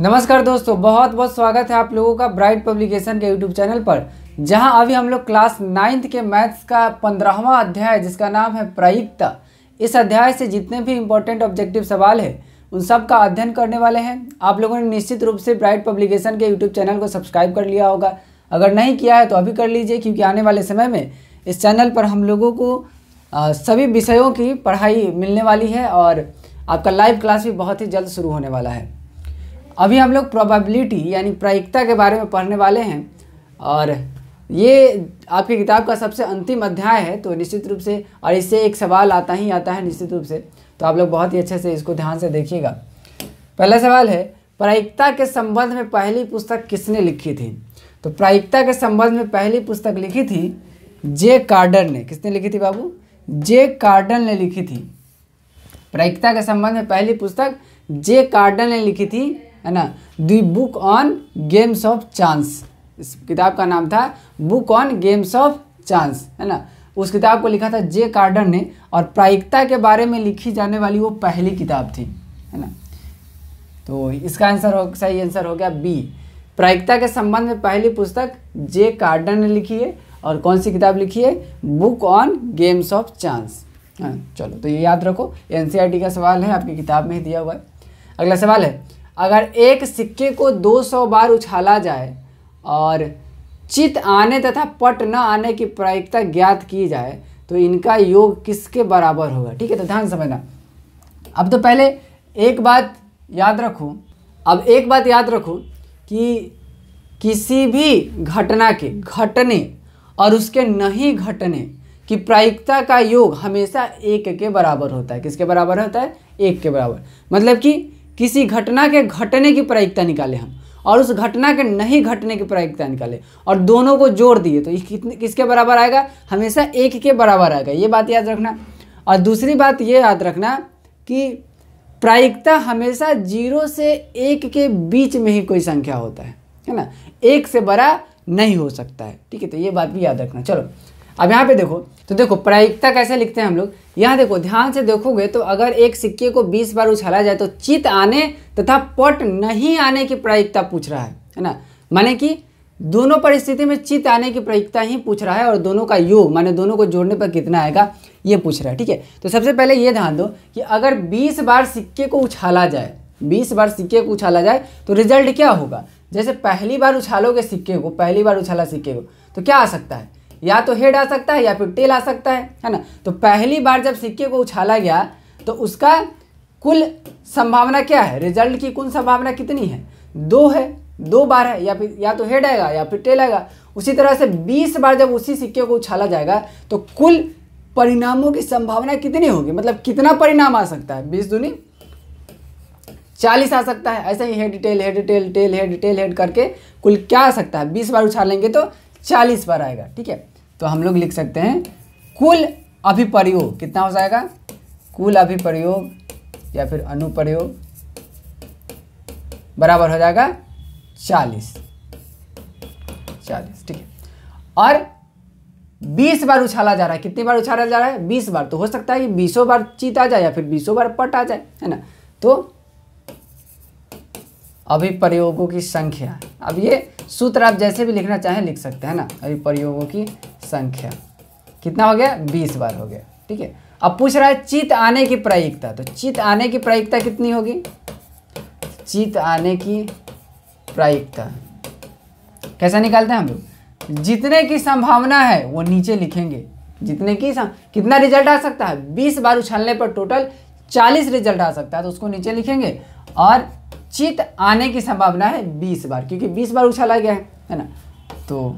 नमस्कार दोस्तों बहुत बहुत स्वागत है आप लोगों का ब्राइट पब्लिकेशन के यूट्यूब चैनल पर जहां अभी हम लोग क्लास नाइन्थ के मैथ्स का पंद्रहवा अध्याय जिसका नाम है प्रायिकता इस अध्याय से जितने भी इम्पोर्टेंट ऑब्जेक्टिव सवाल है उन सब का अध्ययन करने वाले हैं आप लोगों ने निश्चित रूप से ब्राइट पब्लिकेशन के यूट्यूब चैनल को सब्सक्राइब कर लिया होगा अगर नहीं किया है तो अभी कर लीजिए क्योंकि आने वाले समय में इस चैनल पर हम लोगों को सभी विषयों की पढ़ाई मिलने वाली है और आपका लाइव क्लास भी बहुत ही जल्द शुरू होने वाला है अभी हम लोग प्रोबेबिलिटी यानी प्रायिकता के बारे में पढ़ने वाले हैं और ये आपकी किताब का सबसे अंतिम अध्याय है तो निश्चित रूप से और इससे एक सवाल आता ही आता है निश्चित रूप से तो आप लोग बहुत ही अच्छे से इसको ध्यान से देखिएगा पहला सवाल है प्रायिकता के संबंध में पहली पुस्तक किसने लिखी थी तो प्रायिकता के संबंध में पहली पुस्तक लिखी थी जे कार्डन ने किसने लिखी थी बाबू जे कार्डन ने लिखी थी प्रायिकता के संबंध में पहली पुस्तक जे कार्डन ने लिखी थी है ना the book on games of chance इस किताब का नाम था book on games of chance है ना उस किताब को लिखा था जे कार्डन ने और प्रायिकता के बारे में लिखी जाने वाली वो पहली किताब थी है ना तो इसका आंसर हो सही आंसर हो गया बी प्रायिकता के संबंध में पहली पुस्तक जे कार्डन ने लिखी है और कौन सी किताब लिखी है book on games of chance चलो तो ये याद रखो एन e का सवाल है आपकी किताब में ही दिया हुआ है अगला सवाल है अगर एक सिक्के को 200 बार उछाला जाए और चित आने तथा पट न आने की प्रायिकता ज्ञात की जाए तो इनका योग किसके बराबर होगा ठीक है तो ध्यान समझना अब तो पहले एक बात याद रखो अब एक बात याद रखो कि किसी भी घटना के घटने और उसके नहीं घटने की प्रायिकता का योग हमेशा एक के बराबर होता है किसके बराबर होता है एक के बराबर मतलब कि किसी घटना के घटने की प्रायिकता निकाले हम और उस घटना के नहीं घटने की प्रायिकता निकाले और दोनों को जोड़ दिए तो कितने किसके बराबर आएगा हमेशा एक के बराबर आएगा ये बात याद रखना और दूसरी बात ये याद रखना कि प्रायिकता हमेशा जीरो से एक के बीच में ही कोई संख्या होता है है ना एक से बड़ा नहीं हो सकता है ठीक है तो ये बात भी याद रखना चलो अब यहाँ पे देखो तो देखो प्रायिकता कैसे लिखते हैं हम लोग यहाँ देखो ध्यान से देखोगे तो अगर एक सिक्के को 20 बार उछाला जाए तो चित आने तथा पट नहीं आने की प्रायिकता पूछ रहा है है ना माने कि दोनों परिस्थिति में चित आने की प्रायिकता ही पूछ रहा है और दोनों का योग माने दोनों को जोड़ने पर कितना आएगा ये पूछ रहा है ठीक है तो सबसे पहले ये ध्यान दो कि अगर बीस बार सिक्के को उछाला जाए बीस बार सिक्के को उछाला जाए तो रिजल्ट क्या होगा जैसे पहली बार उछालोगे सिक्के को पहली बार उछाला सिक्के को तो क्या आ सकता है या तो हेड आ सकता है या फिर टेल आ सकता है है ना तो पहली बार जब सिक्के को उछाला गया तो उसका कुल संभावना क्या है रिजल्ट की कुल संभावना कितनी है दो है दो बार है या फिर या तो हेड आएगा या फिर टेल आएगा उसी तरह से बीस बार जब उसी सिक्के को उछाला जाएगा तो कुल परिणामों की संभावना कितनी होगी मतलब कितना परिणाम आ सकता है बीस दूनी चालीस आ सकता है ऐसे ही head tail head tail tail head tail head करके कुल क्या आ सकता है बीस बार उछालेंगे तो चालीस बार आएगा ठीक है तो हम लोग लिख सकते हैं कुल अभिप्रयोग कितना हो जाएगा कुल अभिप्रयोग या फिर अनुप्रयोग बराबर हो जाएगा चालीस चालीस ठीक है और बीस बार उछाला जा रहा है कितनी बार उछाला जा रहा है बीस बार तो हो सकता है कि बीसों बार चीत आ जाए या फिर बीसों बार पट आ जाए है ना तो अभिप्रयोगों की संख्या अब ये सूत्र आप जैसे भी लिखना चाहें लिख सकते हैं ना अभी प्रयोगों की संख्या कितना हो गया बीस बार हो गया ठीक है अब पूछ रहा है चित आने की प्रायिकता तो चित आने की प्रायिकता कितनी होगी चित आने की प्रायिकता कैसा निकालते हैं हम लोग जितने की संभावना है वो नीचे लिखेंगे जितने की कितना रिजल्ट आ सकता है बीस बार उछालने पर टोटल चालीस रिजल्ट आ सकता है तो उसको नीचे लिखेंगे और चित आने की संभावना है बीस बार क्योंकि बीस बार उछाला गया है है ना तो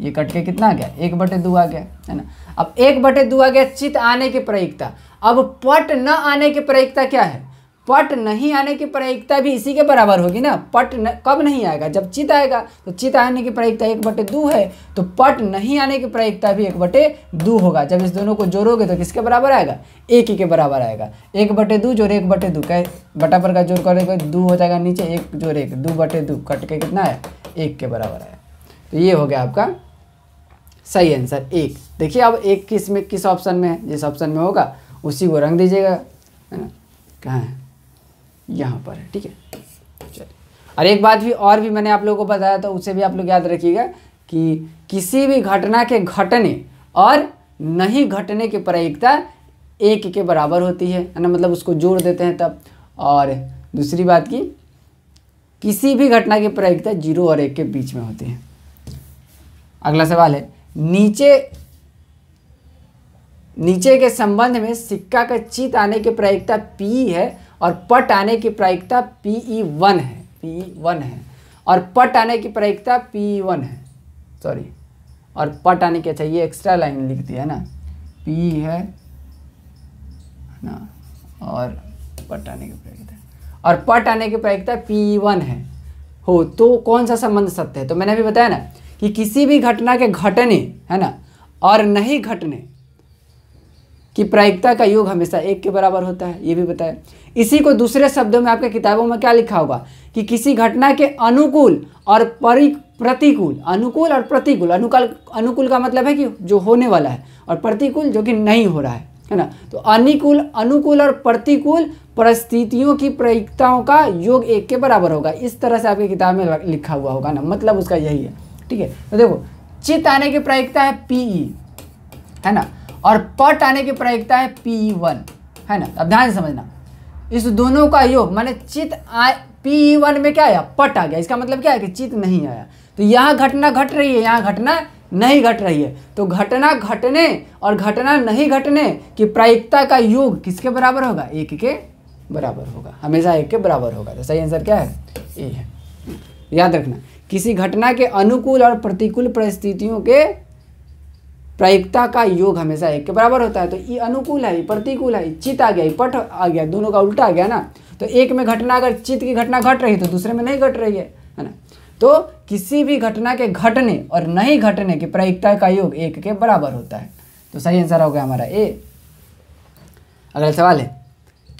ये कट के कितना आ गया एक बटे दो आ गया है ना अब एक बटे दो आ गया चित आने की प्रयोगता अब पट न आने की प्रयुक्ता क्या है पट नहीं आने की प्रायिकता भी इसी के बराबर होगी ना पट न, कब नहीं आएगा जब चित आएगा तो चित आने की प्रायिकता एक बटे दो है तो पट नहीं आने की प्रायिकता भी एक बटे दो होगा जब इस दोनों को जोड़ोगे तो किसके बराबर आएगा एक ही के बराबर आएगा एक बटे दो जोड़े एक बटे दो कह बटा पर का जोड़ करेगा तो दो हो जाएगा नीचे एक जोड़े एक दो बटे दो कट के कितना है एक के बराबर आया तो ये हो गया आपका सही आंसर एक देखिए अब एक किस में किस ऑप्शन में है जिस ऑप्शन में होगा उसी को रंग दीजिएगा है ना कहाँ है यहाँ पर है ठीक है चलिए और एक बात भी और भी मैंने आप लोगों को बताया तो उसे भी आप लोग याद रखिएगा कि किसी भी घटना के घटने और नहीं घटने की प्रायिकता एक के बराबर होती है ना मतलब उसको जोड़ देते हैं तब और दूसरी बात की किसी भी घटना की प्रायिकता जीरो और एक के बीच में होती है अगला सवाल है नीचे नीचे के संबंध में सिक्का का चित आने की प्रायिकता पी है और पट आने की प्रायिकता पी ई वन है पी ई वन है और पट आने की प्रायिकता पी ई वन है सॉरी और पट आने की चाहिए एक्स्ट्रा लाइन लिख दिया ना पी है ना और पट आने की प्रायिकता और पट आने की प्रायिकता पी वन e है हो तो कौन सा संबंध सत्य है तो मैंने अभी बताया ना कि किसी भी घटना के घटने है ना और नहीं घटने कि प्रायिकता का योग हमेशा एक के बराबर होता है ये भी बताया इसी को दूसरे शब्दों में आपके किताबों में क्या लिखा होगा कि किसी घटना के अनुकूल और परि प्रतिकूल अनुकूल और प्रतिकूल अनुकूल अनुकूल का मतलब है कि जो होने वाला है और प्रतिकूल जो कि नहीं हो रहा है है ना तो अनुकूल अनुकूल और प्रतिकूल परिस्थितियों की प्रयुक्ताओं का योग एक के बराबर होगा इस तरह से आपकी किताब में लिखा हुआ होगा ना मतलब उसका यही है ठीक है तो देखो चित्त आने की प्रायिकता है पीई e, है ना और पट आने की प्रायिकता है पी वन e है ना अब ध्यान से समझना इस दोनों का योग माने चित आए पी वन e में क्या आया पट आ गया इसका मतलब क्या है कि चित नहीं आया तो यहाँ घटना घट रही है यहाँ घटना नहीं घट रही है तो घटना घटने और घटना नहीं घटने की प्रायिकता का योग किसके बराबर होगा एक के बराबर होगा हमेशा एक के बराबर होगा तो सही आंसर क्या है ए है याद रखना किसी घटना के अनुकूल और प्रतिकूल परिस्थितियों के प्रायिकता का योग हमेशा एक के बराबर होता है तो ये अनुकूल है प्रतिकूल है चित आ गया पट आ गया दोनों का उल्टा आ गया ना तो एक में घटना अगर चित की घटना घट रही है तो दूसरे में नहीं घट रही है है ना तो किसी भी घटना के घटने और नहीं घटने की प्रायिकता का योग एक के बराबर होता है तो सही आंसर हो गया हमारा ए अगला सवाल है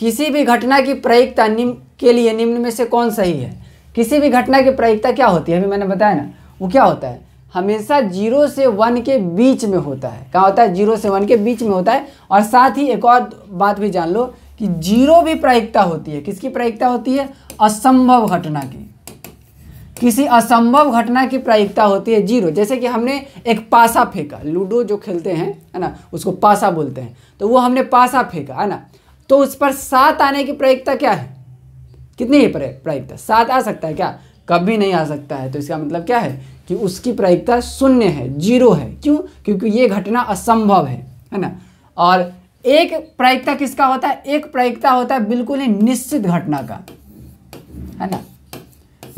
किसी भी घटना की प्रायिकता निम्न के लिए निम्न में से कौन सही है किसी भी घटना की प्रायिकता क्या होती है अभी मैंने बताया ना वो क्या होता है हमेशा जीरो से वन के बीच में होता है क्या होता है जीरो से वन के बीच में होता है और साथ ही एक और बात भी जान लो कि जीरो भी प्रायिकता होती है किसकी प्रायिकता होती है असंभव घटना की किसी असंभव घटना की प्रायिकता होती है जीरो जैसे कि हमने एक पासा फेंका लूडो जो खेलते हैं है ना उसको पासा बोलते हैं तो वो हमने पासा फेंका है ना तो उस पर सात आने की प्रायिकता क्या है कितनी है प्रायिकता सात आ सकता है क्या कभी नहीं आ सकता है तो इसका मतलब क्या है कि उसकी प्रायिकता शून्य है जीरो है क्यों क्योंकि ये घटना असंभव है है ना और एक प्रायिकता किसका होता है एक प्रायिकता होता है बिल्कुल ही निश्चित घटना का है ना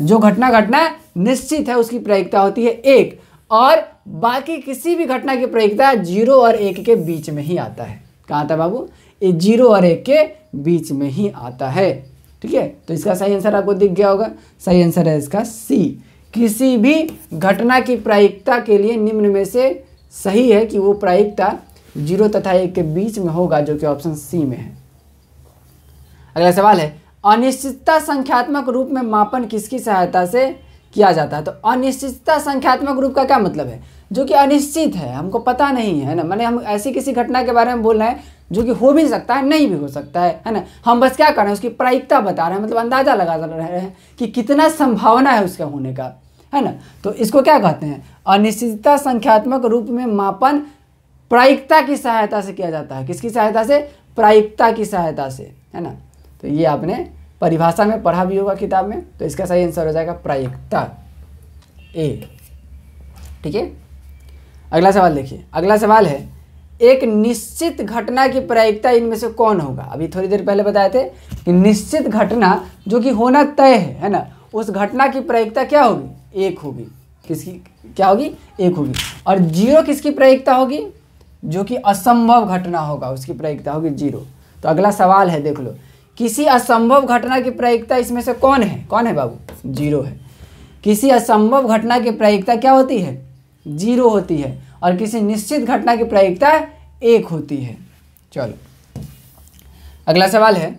जो घटना घटना निश्चित है उसकी प्रायिकता होती है एक और बाकी किसी भी घटना की प्रायिकता जीरो और एक के बीच में ही आता है कहाँ था बाबू ये जीरो और एक के बीच में ही आता है ठीक है तो इसका सही आंसर आपको दिख गया होगा सही आंसर है इसका सी किसी भी घटना की प्रायिकता के लिए निम्न में से सही है कि वो प्रायिकता जीरो तथा एक के बीच में होगा जो कि ऑप्शन सी में है अगला सवाल है अनिश्चितता संख्यात्मक रूप में मापन किसकी सहायता से किया जाता है तो अनिश्चितता संख्यात्मक रूप का क्या मतलब है जो कि अनिश्चित है हमको पता नहीं है ना मैंने हम ऐसी किसी घटना के बारे में बोल रहे हैं जो कि हो भी सकता है नहीं भी हो सकता है है ना हम बस क्या कर रहे हैं उसकी प्रायिकता बता रहे हैं मतलब अंदाज़ा लगा रहे हैं कि कितना संभावना है उसका होने का है ना तो इसको क्या कहते हैं अनिश्चितता संख्यात्मक रूप में मापन प्रायिकता की सहायता से किया जाता है किसकी सहायता से प्रायिकता की सहायता से है ना तो ये आपने परिभाषा में पढ़ा भी होगा किताब में तो इसका सही आंसर हो जाएगा प्रायिकता ए ठीक है अगला सवाल देखिए अगला सवाल है एक निश्चित घटना की प्रायिकता इनमें से कौन होगा अभी थोड़ी देर पहले बताए थे कि निश्चित घटना जो कि होना तय है है ना उस घटना की प्रायिकता क्या होगी एक होगी किसकी क्या होगी एक होगी और जीरो किसकी प्रायिकता होगी जो कि असंभव घटना होगा उसकी प्रायिकता होगी जीरो तो अगला सवाल है देख लो किसी असंभव घटना की प्रायिकता इसमें से कौन है कौन है बाबू जीरो है किसी असंभव घटना की प्रायिकता क्या होती है जीरो होती है और किसी निश्चित घटना की प्रायिकता एक होती है चलो अगला सवाल है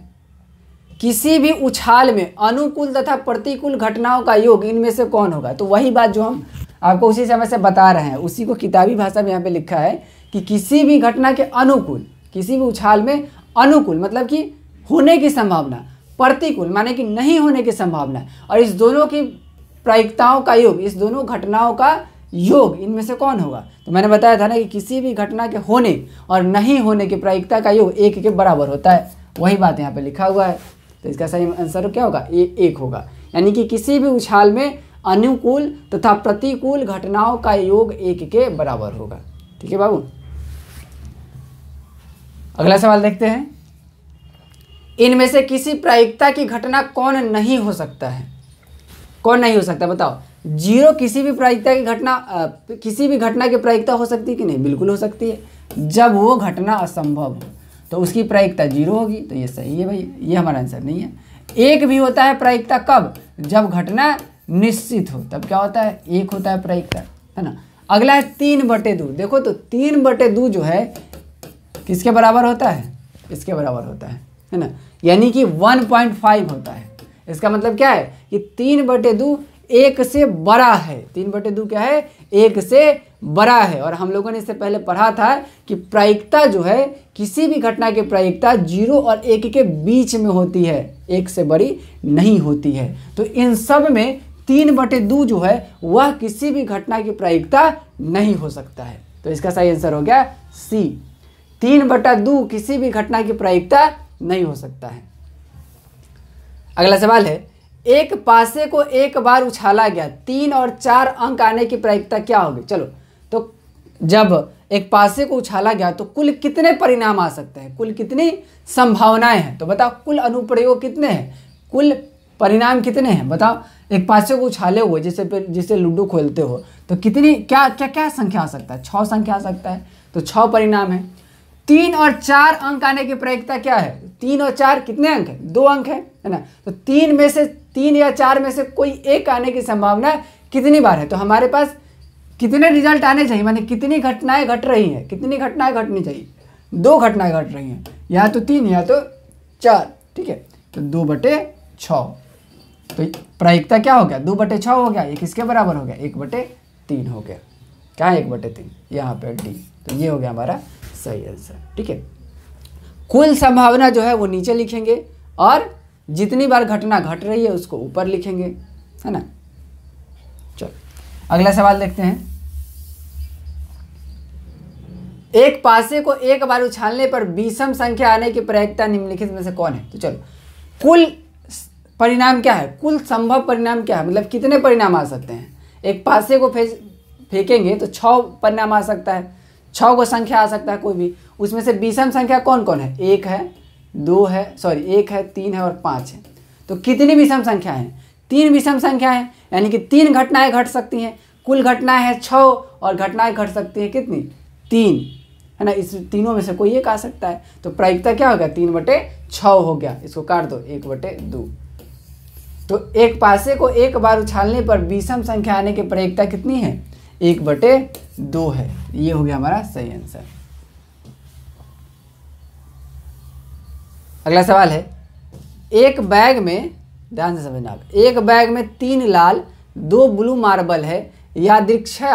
किसी भी उछाल में अनुकूल तथा प्रतिकूल घटनाओं का योग इनमें से कौन होगा तो वही बात जो हम आपको उसी समय से बता रहे हैं उसी को किताबी भाषा में यहाँ पे लिखा है कि किसी भी घटना के अनुकूल किसी भी उछाल में अनुकूल मतलब कि होने की संभावना प्रतिकूल माने कि नहीं होने की संभावना और इस दोनों की प्रायिकताओं का योग इस दोनों घटनाओं का योग इनमें से कौन होगा तो मैंने बताया था ना कि किसी भी घटना के होने और नहीं होने की प्रायिकता का योग एक के बराबर होता है वही बात यहाँ पे लिखा हुआ है तो इसका सही आंसर क्या होगा ए एक होगा यानी कि किसी भी उछाल में अनुकूल तथा प्रतिकूल घटनाओं का योग एक के बराबर होगा ठीक है बाबू अगला सवाल देखते हैं इनमें से किसी प्रायिकता की घटना कौन नहीं हो सकता है कौन नहीं हो सकता बताओ जीरो किसी भी प्रायिकता की घटना किसी भी घटना की प्रायिकता हो सकती है कि नहीं बिल्कुल हो सकती है जब वो घटना असंभव हो तो उसकी प्रायिकता जीरो होगी तो ये सही है भाई ये हमारा आंसर नहीं है एक भी होता है प्रायिकता कब जब घटना निश्चित हो तब क्या होता है एक होता है प्रायिकता है ना अगला है तीन बटे दो देखो तो तीन बटे दो जो है किसके बराबर होता है इसके बराबर होता है है ना यानी कि फाइव होता है इसका मतलब क्या है कि तीन बटे दो एक से बड़ा है तीन बटे दो क्या है एक से बड़ा है और हम लोगों ने इससे पहले पढ़ा था कि प्रायिकता जो है किसी भी घटना की प्रायिकता जीरो और एक के बीच में होती है एक से बड़ी नहीं होती है तो इन सब में तीन बटे दो जो है वह किसी भी घटना की प्रायिकता नहीं हो सकता है तो इसका सही आंसर हो गया सी तीन बटा दो किसी भी घटना की प्रायिकता नहीं हो सकता है अगला सवाल है एक पासे को एक बार उछाला गया तीन और चार अंक आने की प्रायिकता क्या होगी चलो तो जब एक पासे को उछाला गया तो कुल कितने परिणाम आ सकते हैं कुल कितनी संभावनाएं हैं तो बताओ कुल अनुप्रयोग कितने हैं कुल परिणाम कितने हैं बताओ एक पासे को उछाले हुए जिसे पे जिसे लूडो खोलते हो तो कितनी क्या क्या क्या संख्या आ सकता है छः संख्या आ सकता है तो छः परिणाम है तीन और चार अंक आने की प्रायिकता क्या है तीन और चार कितने अंक है दो अंक है है ना तो तीन में से तीन या चार में से कोई एक आने की संभावना कितनी बार है तो हमारे पास कितने रिजल्ट आने चाहिए मानी कितनी घटनाएं घट रही हैं कितनी घटनाएं घटनी चाहिए दो घटनाएं घट रही हैं या तो तीन या तो चार ठीक है तो दो बटे छ तो प्रायिकता क्या हो गया दो बटे छ हो गया ये किसके बराबर हो गया एक बटे तीन हो गया क्या है एक बटे तीन यहाँ पर डी तो ये हो गया हमारा सही आंसर ठीक है कुल संभावना जो है वो नीचे लिखेंगे और जितनी बार घटना घट रही है उसको ऊपर लिखेंगे है ना चलो अगला सवाल देखते हैं एक पासे को एक बार उछालने पर बीसम संख्या आने की प्रयोगता निम्नलिखित में से कौन है तो चलो कुल परिणाम क्या है कुल संभव परिणाम क्या है मतलब कितने परिणाम आ सकते हैं एक पासे को फेंकेंगे तो छः परिणाम आ सकता है छः को संख्या आ सकता है कोई भी उसमें से बीसम संख्या कौन कौन है एक है दो है सॉरी एक है तीन है और पाँच है तो कितनी विषम संख्या है तीन विषम संख्या है यानी कि तीन घटनाएं घट सकती हैं कुल घटनाएं हैं छः और घटनाएं घट सकती हैं कितनी तीन है ना इस तीनों में से कोई एक आ सकता है तो प्रायिकता क्या हो गया तीन बटे छ हो गया इसको काट दो एक बटे दो तो एक पासे को एक बार उछालने पर विषम संख्या आने की प्रायिकता कितनी है एक बटे दो है ये हो गया हमारा सही आंसर अगला सवाल है एक बैग में ध्यान से समझना एक बैग में तीन लाल दो ब्लू मार्बल है या दीक्षा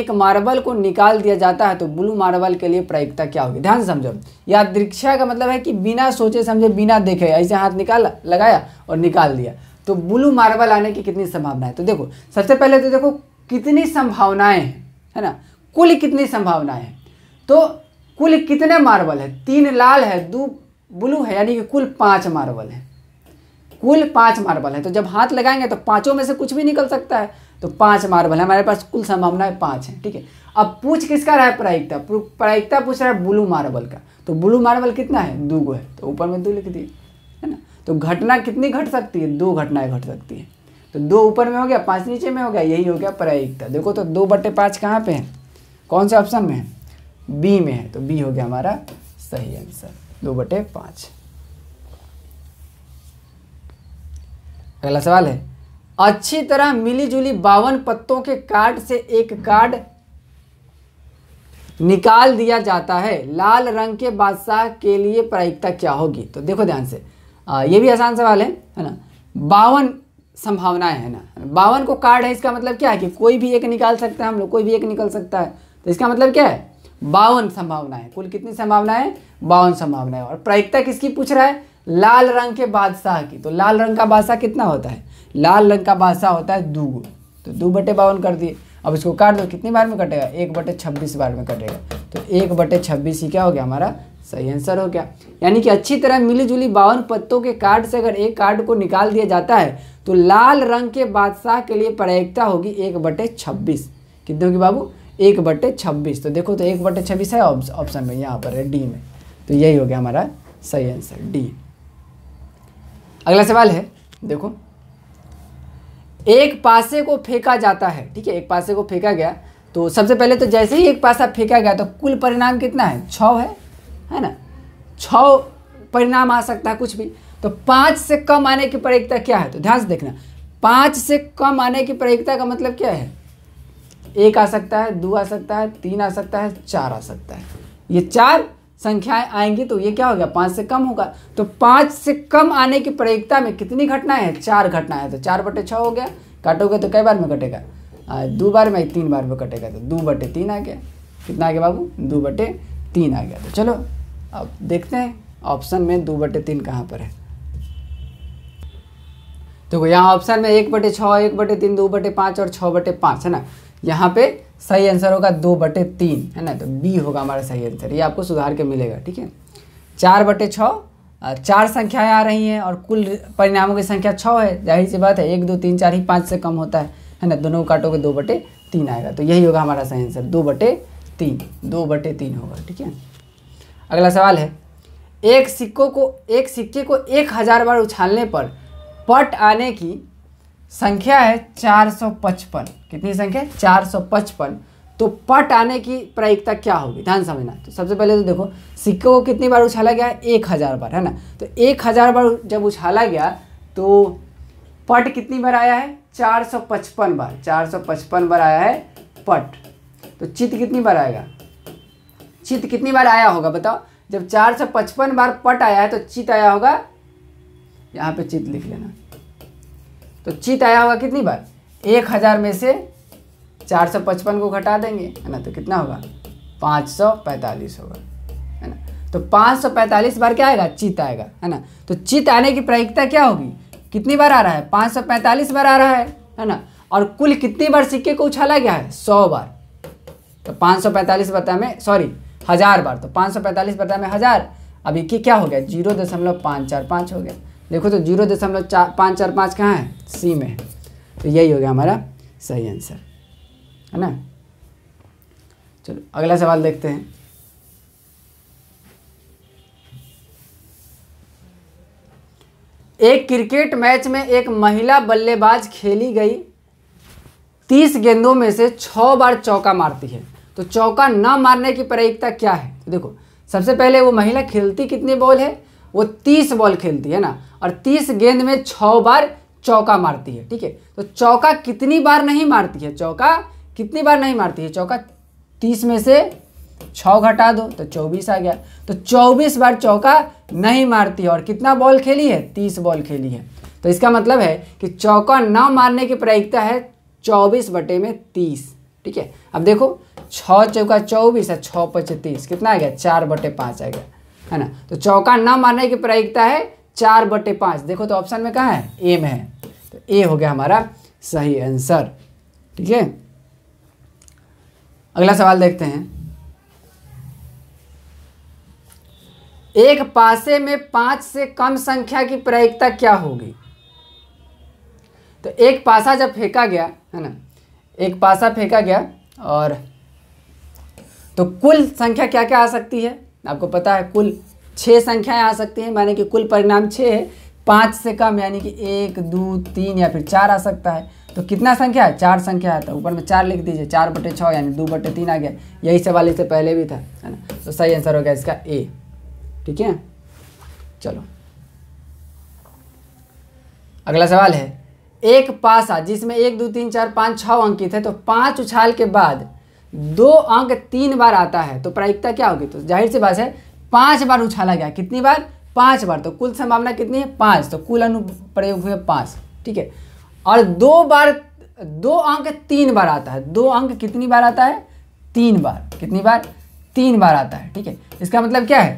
एक मार्बल को निकाल दिया जाता है तो ब्लू मार्बल के लिए प्रायिकता क्या होगी ध्यान से समझो यादृक्षा का मतलब है कि बिना सोचे समझे बिना देखे ऐसे हाथ निकाल लगाया और निकाल दिया तो ब्लू मार्बल आने की कितनी संभावना है तो देखो सबसे पहले तो देखो कितनी संभावनाएं हैं है ना कुल कितनी संभावनाएं हैं तो कुल कितने मार्बल है तीन लाल है दो ब्लू है यानी कि कुल पाँच मार्बल है कुल पाँच मार्बल है तो जब हाथ लगाएंगे तो पाँचों में से कुछ भी निकल सकता है तो पाँच मार्बल है हमारे पास कुल संभावनाएं पाँच है ठीक है अब पूछ किसका रहा है प्रायिकता प्रायिकता पूछ रहा है ब्लू मार्बल का तो ब्लू मार्बल कितना है दो गो है तो ऊपर में दो लिख दिए है ना तो घटना कितनी घट सकती है दो घटनाएं घट सकती है तो दो ऊपर में हो गया पाँच नीचे में हो गया यही हो गया प्रायिकता देखो तो दो बट्टे पाँच कहाँ पर है कौन से ऑप्शन में है बी में है तो बी हो गया हमारा सही आंसर दो बटे पाँच अगला सवाल है अच्छी तरह मिलीजुली बावन पत्तों के कार्ड से एक कार्ड निकाल दिया जाता है लाल रंग के बादशाह के लिए प्रायिकता क्या होगी तो देखो ध्यान से आ, ये भी आसान सवाल है है ना बावन संभावनाएं है ना बावन को कार्ड है इसका मतलब क्या है कि कोई भी एक निकाल सकता है हम लोग कोई भी एक निकल सकता है तो इसका मतलब क्या है बावन संभावनाएं कुल कितनी संभावनाएं बावन संभावनाएं और प्रायिकता किसकी पूछ रहा है लाल रंग के बादशाह की तो लाल रंग का बादशाह कितना होता है लाल रंग का बादशाह होता है दो तो दो बटे बावन कर दिए अब इसको काट दो कितनी बार में कटेगा एक बटे छब्बीस बार में कटेगा तो एक बटे छब्बीस ही क्या हो गया हमारा सही आंसर हो गया यानी कि अच्छी तरह मिलीजुली बावन पत्तों के कार्ड से अगर एक कार्ड को निकाल दिया जाता है तो लाल रंग के बादशाह के लिए प्रायिकता होगी एक बटे छब्बीस कितने होगी बाबू एक बट्टे छब्बीस तो देखो तो एक बट्टे छब्बीस है ऑप्शन में यहाँ पर है डी में तो यही हो गया हमारा सही आंसर डी अगला सवाल है देखो एक पासे को फेंका जाता है ठीक है एक पासे को फेंका गया तो सबसे पहले तो जैसे ही एक पासा फेंका गया तो कुल परिणाम कितना है छ है है ना छ परिणाम आ सकता है कुछ भी तो पाँच से कम आने की प्रयोगता क्या है तो ध्यान से देखना पाँच से कम आने की प्रयोगता का मतलब क्या है एक आ सकता है दो आ सकता है तीन आ सकता है चार आ सकता है ये चार संख्याएं आएंगी तो ये क्या हो गया पाँच से कम होगा तो पाँच से कम आने की प्रयोगता में कितनी घटनाएं हैं चार घटनाएं तो चार बटे छः हो गया काटोगे तो कई बार में कटेगा दो बार में तीन बार में कटेगा तो दो बटे तीन आ गया कितना आ गया बाबू दो बटे तीन आ गया तो चलो अब देखते हैं ऑप्शन में दो बटे तीन कहाँ पर है देखो तो यहाँ ऑप्शन में एक बटे छः एक बटे तीन दो बटे पाँच और छः बटे पाँच है ना यहाँ पे सही आंसर होगा दो बटे तीन है ना तो बी होगा हमारा सही आंसर ये आपको सुधार के मिलेगा ठीक है चार बटे छः चार संख्याएं आ रही हैं और कुल परिणामों की संख्या छः है जाहिर सी बात है एक दो तीन चार ही पाँच से कम होता है है ना दोनों काटोगे दो बटे तीन आएगा तो यही होगा हमारा सही आंसर दो बटे तीन दो बटे तीन होगा ठीक है अगला सवाल है एक सिक्कों को एक सिक्के को एक हज़ार बार उछालने पर पट आने की संख्या है चार सौ पचपन कितनी संख्या चार सौ पचपन तो पट आने की प्रायिकता क्या होगी ध्यान समझना तो सबसे पहले तो देखो सिक्के को कितनी बार उछाला गया एक हज़ार बार है ना तो एक हज़ार बार जब उछाला गया तो पट कितनी बार आया है चार सौ पचपन बार चार सौ पचपन बार आया है पट तो चित कितनी बार आएगा चित कितनी बार आया होगा बताओ जब चार सौ पचपन बार पट आया है तो चित आया होगा यहाँ पे चित लिख लेना तो चित आया होगा कितनी बार एक हज़ार में से चार सौ पचपन को घटा देंगे है ना तो कितना होगा पाँच सौ पैंतालीस होगा है ना तो पाँच सौ पैंतालीस बार क्या आएगा चित आएगा है ना तो चित आने की प्रायिकता क्या होगी कितनी बार आ रहा है पाँच सौ पैंतालीस बार आ रहा है है ना और कुल कितनी बार सिक्के को उछाला गया है सौ बार तो पाँच सौ पैंतालीस बता में सॉरी हज़ार बार तो पाँच सौ पैंतालीस बता में हज़ार अब ये क्या हो गया जीरो दशमलव पाँच चार पाँच हो गया देखो तो जीरो दशमलव चार पाँच चार पाँच कहाँ है सी में है तो यही हो गया हमारा सही आंसर है ना चलो अगला सवाल देखते हैं एक क्रिकेट मैच में एक महिला बल्लेबाज खेली गई तीस गेंदों में से छ बार चौका मारती है तो चौका न मारने की प्रयोगता क्या है तो देखो सबसे पहले वो महिला खेलती कितनी बॉल है वो तीस बॉल खेलती है ना और तीस गेंद में छ बार चौका मारती है ठीक है तो चौका कितनी बार नहीं मारती है चौका कितनी बार नहीं मारती है चौका तीस में से छ घटा दो तो चौबीस आ गया तो चौबीस बार चौका नहीं मारती है और कितना बॉल खेली है तीस बॉल खेली है तो इसका मतलब है कि चौका न मारने की प्रायिकता है चौबीस बटे में तीस ठीक है अब देखो छ चौका चौबीस है छः तीस कितना आ गया चार बटे पाँच आ गया है ना तो चौका न मारने की प्रायिकता है चार बटे पांच देखो तो ऑप्शन में कहा है ए में है तो ए हो गया हमारा सही आंसर ठीक है अगला सवाल देखते हैं एक पासे में पांच से कम संख्या की प्रायिकता क्या होगी तो एक पासा जब फेंका गया है ना एक पासा फेंका गया और तो कुल संख्या क्या क्या आ सकती है आपको पता है कुल छह संख्याएं आ सकती हैं मानी कि कुल परिणाम छः है पाँच से कम यानी कि एक दो तीन या फिर चार आ सकता है तो कितना संख्या है चार संख्या है तो ऊपर में चार लिख दीजिए चार बटे छः यानी दो बटे तीन आ गया यही सवाल इससे पहले भी था है ना तो सही आंसर हो गया इसका ए ठीक है चलो अगला सवाल है एक पासा जिसमें एक दो तीन चार पाँच छः अंकित है तो पाँच उछाल के बाद दो अंक तीन बार आता है तो प्रायिकता क्या होगी तो जाहिर सी बात है पांच बार उछाला गया कितनी बार पांच बार तो कुल संभावना कितनी है पांच तो कुल अनुप्रयोग हुए पांच ठीक है और दो बार दो अंक तीन बार आता है दो अंक कितनी बार आता है तीन बार कितनी बार तीन बार आता है ठीक है इसका मतलब क्या है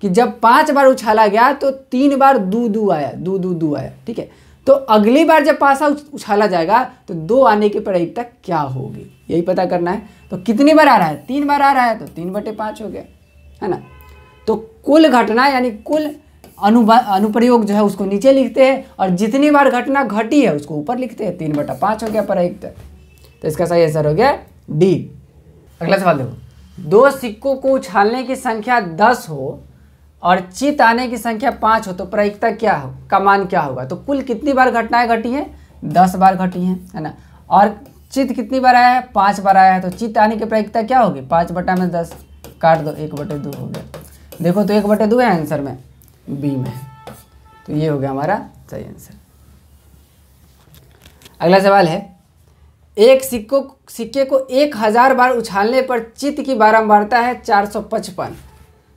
कि जब पांच बार उछाला गया तो तीन बार दू दू आया दू दू दू आया ठीक है तो अगली बार जब पासा उछाला जाएगा तो दो आने की प्रयोगता क्या होगी यही पता करना है तो कितनी बार आ रहा है तीन बार आ रहा है तो तीन बटे पाँच हो गया है ना तो कुल घटना यानी कुल अनु अनुप्रयोग जो है उसको नीचे लिखते हैं और जितनी बार घटना घटी है उसको ऊपर लिखते हैं तीन बटा पाँच हो गया पर एक तक तो इसका सही आंसर हो गया डी अगला सवाल देखो दो सिक्कों को उछालने की संख्या दस हो और चित आने की संख्या पाँच हो तो प्रायिकता क्या हो का मान क्या होगा तो कुल कितनी बार घटनाएं घटी हैं दस बार घटी हैं है ना और चित कितनी बार आया है पाँच बार आया है तो चित आने की प्रायिकता क्या होगी पाँच बटा में दस काट दो एक बटे दो हो गया देखो तो एक बटे दो है आंसर में बी में तो ये हो गया हमारा सही आंसर अगला सवाल है एक सिक्को सिक्के को एक हज़ार बार उछालने पर चित्त की बारंबारता है चार सौ पचपन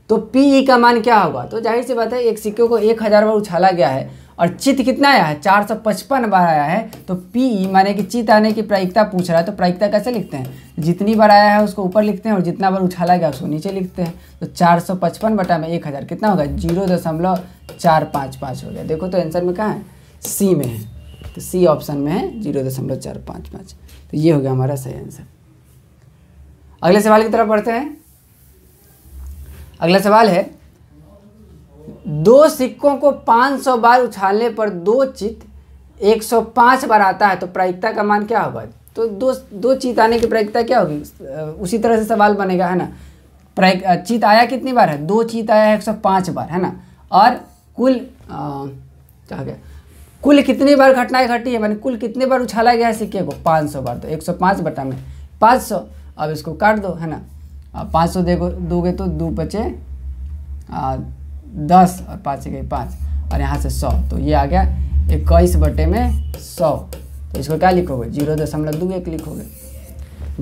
तो पी e का मान क्या होगा तो जाहिर सी बात है एक सिक्के को एक हज़ार बार उछाला गया है और चित कितना आया है चार सौ पचपन बार आया है तो पी माने कि चित आने की प्रायिकता पूछ रहा है तो प्रायिकता कैसे लिखते हैं जितनी बार आया है उसको ऊपर लिखते हैं और जितना बार उछाला गया उसको नीचे लिखते हैं तो चार सौ पचपन बटा में एक हज़ार कितना होगा जीरो दशमलव चार पाँच पाँच हो गया देखो तो आंसर में कहाँ है सी में है तो सी ऑप्शन में है जीरो दशमलव चार पाँच पाँच तो ये हो गया हमारा सही आंसर अगले सवाल की तरफ बढ़ते हैं अगला सवाल है दो सिक्कों को 500 बार उछालने पर दो चित 105 बार आता है तो प्रायिकता का मान क्या होगा तो दो दो चित आने की प्रायिकता क्या होगी उसी तरह से सवाल बनेगा है ना प्रायिक चित आया कितनी बार है दो चित आया है पाँच बार है ना और कुल क्या गया कुल कितनी बार घटनाएं घटी है मैंने कुल कितने बार उछाला गया है सिक्के को सौ बार तो पाँच बटा में सौ अब इसको काट दो है ना पाँच सौ देखो दोगे तो दो बचे दस और पाँच एक पाँच और यहाँ से सौ तो ये आ गया इक्कीस बटे में सौ तो इसको क्या लिखोगे जीरो दशमलव दो एक लिखोगे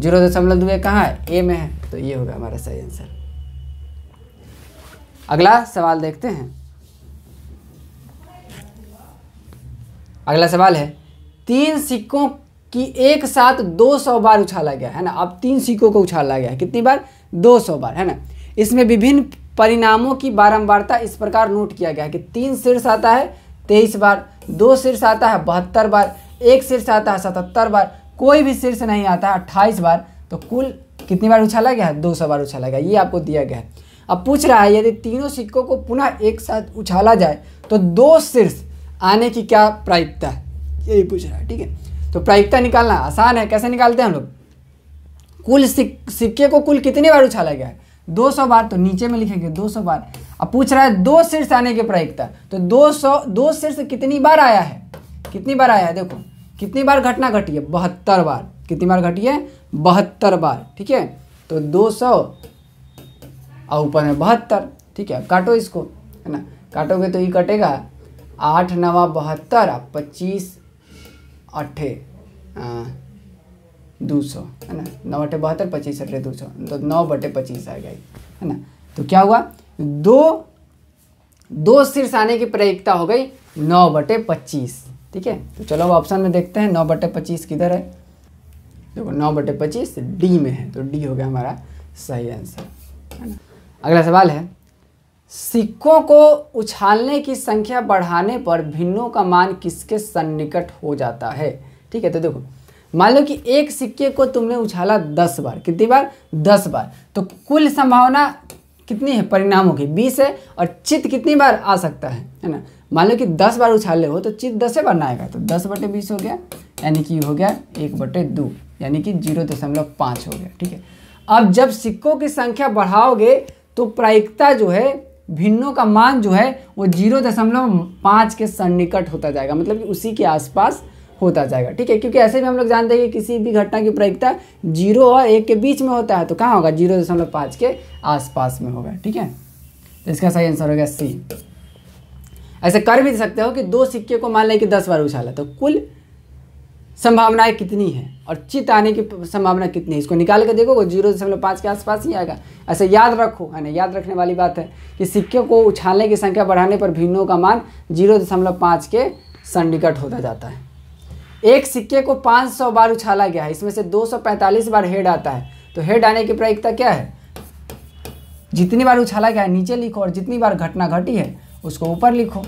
जीरो दशमलव दो एक कहाँ है ए में है तो ये होगा हमारा सही आंसर अगला सवाल देखते हैं अगला सवाल है तीन सिक्कों की एक साथ 200 बार उछाला गया है ना अब तीन सिक्कों को उछाला गया है कितनी बार 200 बार है ना इसमें विभिन्न परिणामों की बारंबारता इस प्रकार नोट किया गया कि तीन शीर्ष आता है तेईस बार दो शीर्ष आता है बहत्तर बार एक शीर्ष आता है सतहत्तर बार कोई भी शीर्ष नहीं आता है अट्ठाईस बार तो कुल कितनी बार उछाला गया है दो सौ बार उछाला गया ये आपको दिया गया है अब पूछ रहा है यदि तीनों सिक्कों को पुनः एक साथ उछाला जाए तो दो शीर्ष आने की क्या प्रायिकता है यही पूछ रहा है ठीक है तो प्रायिकता निकालना आसान है कैसे निकालते हैं हम लोग कुल सिक्के को कुल कितनी बार उछाला गया है 200 बार तो नीचे में लिखेंगे 200 बार अब पूछ रहा है दो शीर्ष आने की प्रायिकता तो 200 दो शीर्ष कितनी बार आया है कितनी बार आया है देखो कितनी बार घटना घटी है बहत्तर बार कितनी बार घटी है बहत्तर बार ठीक है तो 200 सौ और ऊपर में बहत्तर ठीक है काटो इसको है ना काटोगे तो ये कटेगा आठ नवा बहत्तर पच्चीस अट्ठे हाँ। दो सौ है ना नौ बटे बहत्तर पच्चीस अटे दो सौ तो नौ बटे पच्चीस आ गई है ना तो क्या हुआ दो दो शीर्ष आने की प्रयोगता हो गई नौ बटे पच्चीस ठीक है तो चलो अब ऑप्शन में देखते हैं नौ बटे पच्चीस किधर है देखो नौ बटे पच्चीस डी में है तो डी हो गया हमारा सही आंसर है ना अगला सवाल है सिक्कों को उछालने की संख्या बढ़ाने पर भिन्नों का मान किसके सन्निकट हो जाता है ठीक है तो देखो मान लो कि एक सिक्के को तुमने उछाला दस बार कितनी बार दस बार तो कुल संभावना कितनी है परिणाम होगी बीस है और चित्त कितनी बार आ सकता है है ना मान लो कि दस बार उछाले हो तो चित्त दस बार ना आएगा तो दस बटे बीस हो गया यानी कि हो गया एक बटे दो यानी कि जीरो दशमलव पाँच हो गया ठीक है अब जब सिक्कों की संख्या बढ़ाओगे तो प्रायिकता जो है भिन्नों का मान जो है वो जीरो दशमलव पाँच के सन्निकट होता जाएगा मतलब कि उसी के आसपास होता जाएगा ठीक है क्योंकि ऐसे भी हम लोग जानते हैं कि किसी भी घटना की प्रायिकता जीरो और एक के बीच में होता है तो कहाँ होगा जीरो दशमलव पाँच के आसपास में होगा ठीक है तो इसका सही आंसर हो गया सी ऐसे कर भी सकते हो कि दो सिक्के को मान लें कि दस बार उछाला तो कुल संभावनाएं कितनी है और चित आने की संभावना कितनी है इसको निकाल के देखो जीरो दशमलव पाँच के आसपास ही आएगा ऐसे याद रखो है ना याद रखने वाली बात है कि सिक्के को उछालने की संख्या बढ़ाने पर भिन्नों का मान जीरो दशमलव पाँच के सन्निकट होता जाता है एक सिक्के को 500 बार उछाला गया है इसमें से 245 बार हेड आता है तो हेड आने की प्रायिकता क्या है जितनी बार उछाला गया है नीचे लिखो और जितनी बार घटना घटी है उसको ऊपर लिखो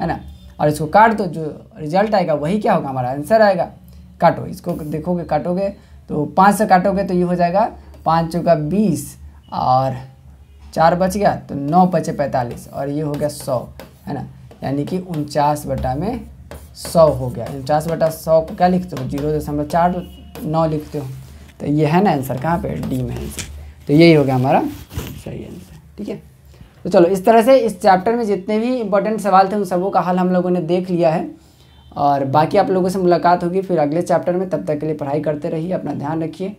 है ना और इसको काट दो जो रिजल्ट आएगा वही क्या होगा हमारा आंसर आएगा काटो इसको देखोगे काटोगे तो पाँच से काटोगे तो ये हो जाएगा पाँच चौका बीस और चार बच गया तो नौ पचे पैंतालीस और ये हो गया सौ है ना यानी कि उनचास बटा में सौ हो गया उनचास बटा सौ को क्या लिखते हो जीरो दशमलव चार नौ लिखते हो तो ये है ना आंसर कहाँ पे डी में आंसर तो यही हो गया हमारा सही आंसर ठीक है तो चलो इस तरह से इस चैप्टर में जितने भी इंपॉर्टेंट सवाल थे उन सबों का हल हम लोगों ने देख लिया है और बाकी आप लोगों से मुलाकात होगी फिर अगले चैप्टर में तब तक के लिए पढ़ाई करते रहिए अपना ध्यान रखिए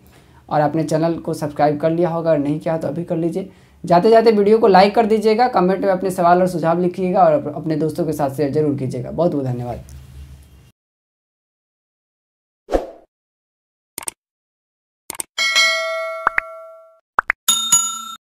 और अपने चैनल को सब्सक्राइब कर लिया होगा नहीं किया तो अभी कर लीजिए जाते जाते वीडियो को लाइक कर दीजिएगा कमेंट में अपने सवाल और सुझाव लिखिएगा और अपने दोस्तों के साथ शेयर जरूर कीजिएगा बहुत बहुत धन्यवाद